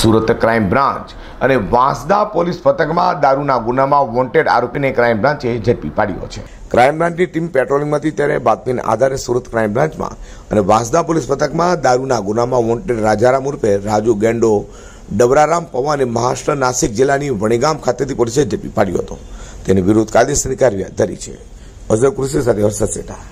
Surat crime branch અને Vansda police પથકમાં દારૂના ગુનામાં વોન્ટેડ આરોપીને ક્રાઇમ બ્રાન્ચે ઝડપી પાડ્યો છે ક્રાઇમ બ્રાન્ચની ટીમ પેટ્રોલિંગમાંથી હતી ત્યારે બાતમીના આધારે સુરત ક્રાઇમ બ્રાન્ચમાં અને વાંસદા પોલીસ પથકમાં દારૂના ગુનામાં વોન્ટેડ રાજારામ ઉર્ફે રાજુ ગેંડો ડબરારામ પવાને મહારાષ્ટ્ર નાસિક જિલ્લાની વણીગામ ખાતેથી પોલીસે ઝડપી પાડ્યો હતો તેની વિરુદ્ધ કાયદેસરની કાર્યવાહી ધરી છે અઝર કૃષિ સાથે હર્ષદ શેઠા